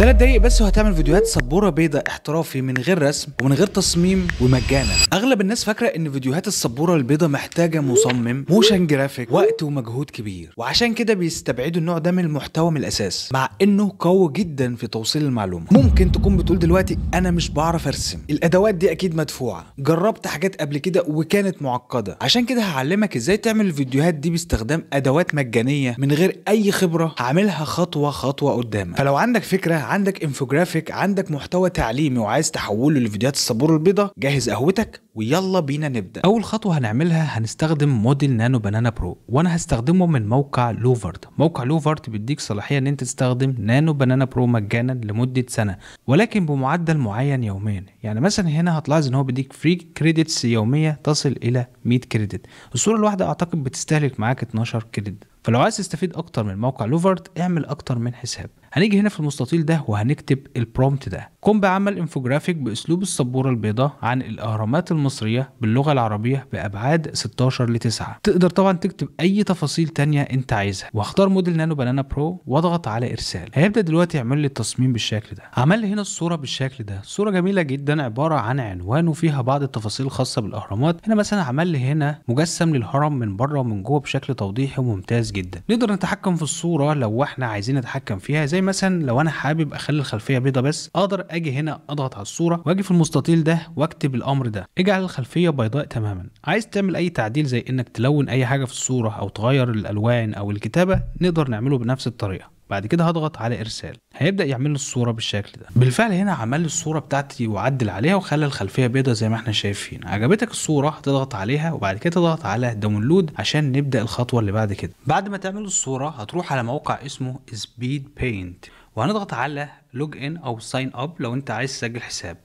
ثلاث دقايق بس وهتعمل فيديوهات سبوره بيضاء احترافي من غير رسم ومن غير تصميم ومجانا اغلب الناس فاكره ان فيديوهات السبوره البيضاء محتاجه مصمم موشن جرافيك وقت ومجهود كبير وعشان كده بيستبعدوا النوع ده من المحتوى من الاساس مع انه قوي جدا في توصيل المعلومه ممكن تكون بتقول دلوقتي انا مش بعرف ارسم الادوات دي اكيد مدفوعه جربت حاجات قبل كده وكانت معقده عشان كده هعلمك ازاي تعمل الفيديوهات دي باستخدام ادوات مجانيه من غير اي خبره هعملها خطوه خطوه قدامك فلو عندك فكره عندك انفوجرافيك عندك محتوى تعليمي وعايز تحوله لفيديوهات الصبور البيضاء جهز قهوتك ويلا بينا نبدا اول خطوه هنعملها هنستخدم موديل نانو بنانا برو وانا هستخدمه من موقع لوفرد موقع لوفرد بيديك صلاحيه ان انت تستخدم نانو بنانا برو مجانا لمده سنه ولكن بمعدل معين يوميا يعني مثلا هنا هتلاحظ ان هو بيديك فري كريدتس يوميه تصل الى 100 كريدت الصوره الواحده اعتقد بتستهلك معاك 12 كريدت فلو عايز تستفيد اكتر من موقع لوفرت اعمل اكتر من حساب هنيجي هنا في المستطيل ده وهنكتب البرومت ده قم بعمل انفوجرافيك بأسلوب السبورة البيضاء عن الأهرامات المصرية باللغة العربية بأبعاد 16 ل 9 تقدر طبعا تكتب أي تفاصيل تانية أنت عايزها واختار موديل نانو بنانا برو واضغط على إرسال هيبدأ دلوقتي يعمل لي التصميم بالشكل ده عمل هنا الصورة بالشكل ده صورة جميلة جدا عبارة عن عنوان وفيها بعض التفاصيل الخاصة بالأهرامات هنا مثلا عمل لي هنا مجسم للهرم من بره ومن جوه بشكل توضيحي وممتاز جدا نقدر نتحكم في الصورة لو احنا عايزين نتحكم فيها زي مثلا لو أنا حابب أخلي الخلفية بيضة بس أقدر اجي هنا اضغط على الصوره واجي في المستطيل ده واكتب الامر ده اجعل الخلفيه بيضاء تماما عايز تعمل اي تعديل زي انك تلون اي حاجه في الصوره او تغير الالوان او الكتابه نقدر نعمله بنفس الطريقه بعد كده هضغط على ارسال هيبدا يعمل لي الصوره بالشكل ده بالفعل هنا عمل لي الصوره بتاعتي وعدل عليها وخلى الخلفيه بيضاء زي ما احنا شايفين عجبتك الصوره هتضغط عليها وبعد كده تضغط على داونلود عشان نبدا الخطوه اللي بعد كده بعد ما تعمل الصوره هتروح على موقع اسمه سبيد بينت وهنضغط على لوج ان او ساين اب لو انت عايز تسجل حساب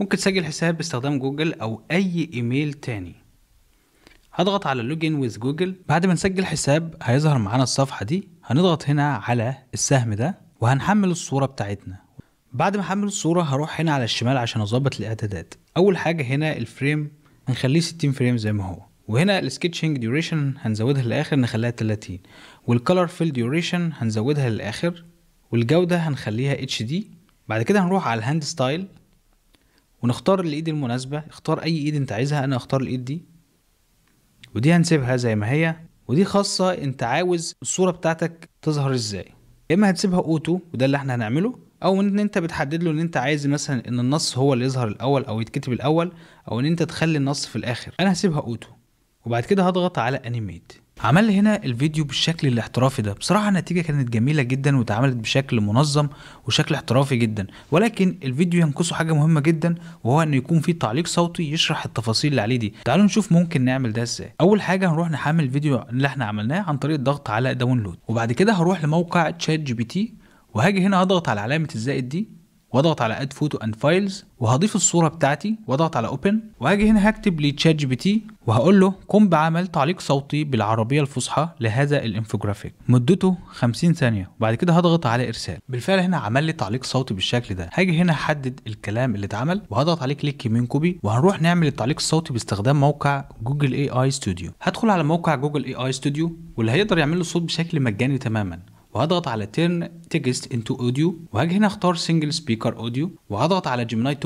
ممكن تسجل حساب باستخدام جوجل او اي ايميل تاني هضغط على لوج ان ويز جوجل بعد ما نسجل حساب هيظهر معانا الصفحه دي هنضغط هنا على السهم ده وهنحمل الصوره بتاعتنا بعد ما احمل الصوره هروح هنا على الشمال عشان اظبط الاعدادات اول حاجه هنا الفريم هنخليه 60 فريم زي ما هو وهنا السكتشنج ديوريشن هنزودها للاخر نخليها 30 والكلر فيل ديوريشن هنزودها للاخر والجودة هنخليها اتش دي بعد كده هنروح على الهاند ستايل ونختار الايد المناسبة اختار اي ايد انت عايزها انا اختار الايد دي ودي هنسيبها زي ما هي ودي خاصة انت عاوز الصورة بتاعتك تظهر ازاي اما هتسيبها اوتو وده اللي احنا هنعمله او ان انت بتحدد له ان انت عايز مثلا ان النص هو اللي يظهر الاول او يتكتب الاول او ان انت تخلي النص في الاخر انا هسيبها اوتو وبعد كده هضغط على انيميت عمل هنا الفيديو بالشكل الاحترافي ده بصراحة النتيجة كانت جميلة جدا واتعملت بشكل منظم وشكل احترافي جدا ولكن الفيديو ينقصه حاجة مهمة جدا وهو انه يكون فيه تعليق صوتي يشرح التفاصيل اللي عليه دي تعالوا نشوف ممكن نعمل ده ازاي اول حاجة هنروح نحمل الفيديو اللي احنا عملناه عن طريق الضغط على داونلود وبعد كده هروح لموقع تشات جي بي تي وهاجي هنا هضغط على علامة الزائد دي واضغط على اد فوتو اند فايلز وهضيف الصوره بتاعتي واضغط على اوبن وهاجي هنا هكتب لتشات جي بي تي وهقول له قم بعمل تعليق صوتي بالعربيه الفصحى لهذا الانفوجرافيك مدته 50 ثانيه وبعد كده هضغط على ارسال بالفعل هنا عمل لي تعليق صوتي بالشكل ده هاجي هنا احدد الكلام اللي اتعمل وهضغط عليه كليك يمين كوبي وهنروح نعمل التعليق الصوتي باستخدام موقع جوجل اي اي ستوديو هدخل على موقع جوجل اي اي ستوديو واللي هيقدر يعمل له صوت بشكل مجاني تماما وهضغط على turn text into audio وهاجي هنا اختار single speaker audio وهضغط على Gemini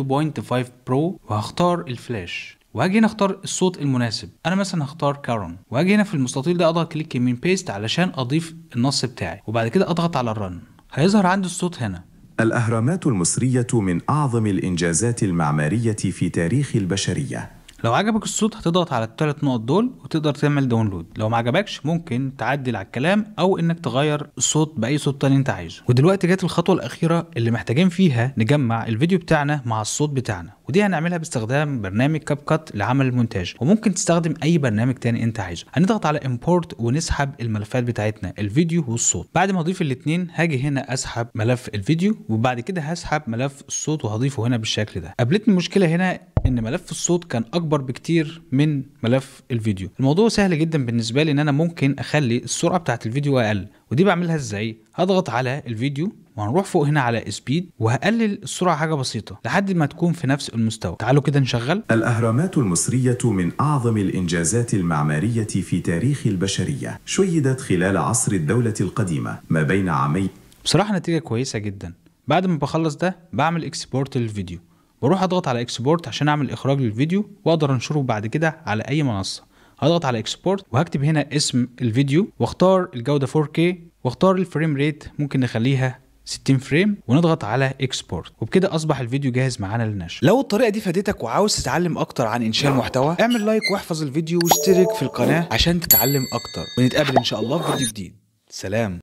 2.5 Pro وهختار الفلاش وهاجي هنا اختار الصوت المناسب انا مثلا هختار كارون وهاجي هنا في المستطيل ده اضغط كليك يمين بيست علشان اضيف النص بتاعي وبعد كده اضغط على الرن هيظهر عندي الصوت هنا الأهرامات المصرية من أعظم الإنجازات المعمارية في تاريخ البشرية لو عجبك الصوت هتضغط على الثلاث نقط دول وتقدر تعمل داونلود لو ما عجبكش ممكن تعدل على الكلام او انك تغير الصوت باي صوت تاني انت عايزه ودلوقتي جت الخطوه الاخيره اللي محتاجين فيها نجمع الفيديو بتاعنا مع الصوت بتاعنا ودي هنعملها باستخدام برنامج كاب كات لعمل المونتاج وممكن تستخدم اي برنامج تاني انت عايزه هنضغط على امبورت ونسحب الملفات بتاعتنا الفيديو والصوت بعد ما اضيف الاثنين هاجي هنا اسحب ملف الفيديو وبعد كده هسحب ملف الصوت وهضيفه هنا بالشكل ده قابلتني مشكله هنا ان ملف الصوت كان اكبر بكتير من ملف الفيديو الموضوع سهل جدا بالنسبه لي ان انا ممكن اخلي السرعه بتاعه الفيديو اقل ودي بعملها ازاي هضغط على الفيديو وهنروح فوق هنا على سبيد وهقلل السرعه حاجه بسيطه لحد ما تكون في نفس المستوى تعالوا كده نشغل الاهرامات المصريه من اعظم الانجازات المعماريه في تاريخ البشريه شيدت خلال عصر الدوله القديمه ما بين عامي بصراحه نتيجه كويسه جدا بعد ما بخلص ده بعمل اكسبورت للفيديو بروح اضغط على اكسبورت عشان اعمل اخراج للفيديو واقدر انشره بعد كده على اي منصه هضغط على اكسبورت وهكتب هنا اسم الفيديو واختار الجوده 4K واختار الفريم ريت ممكن نخليها 60 فريم ونضغط على اكسبورت وبكده اصبح الفيديو جاهز معانا للنشر لو الطريقه دي فادتك وعاوز تتعلم اكتر عن انشاء المحتوى اعمل لايك واحفظ الفيديو واشترك في القناه عشان تتعلم اكتر ونتقابل ان شاء الله في فيديو جديد سلام